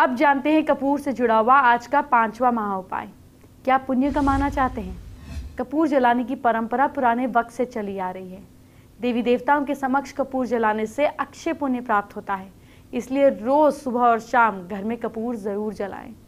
अब जानते हैं कपूर से जुड़ा हुआ आज का पांचवा महा उपाय क्या पुण्य कमाना चाहते हैं कपूर जलाने की परंपरा पुराने वक्त से चली आ रही है देवी देवताओं के समक्ष कपूर जलाने से अक्षय पुण्य प्राप्त होता है इसलिए रोज़ सुबह और शाम घर में कपूर ज़रूर जलाएं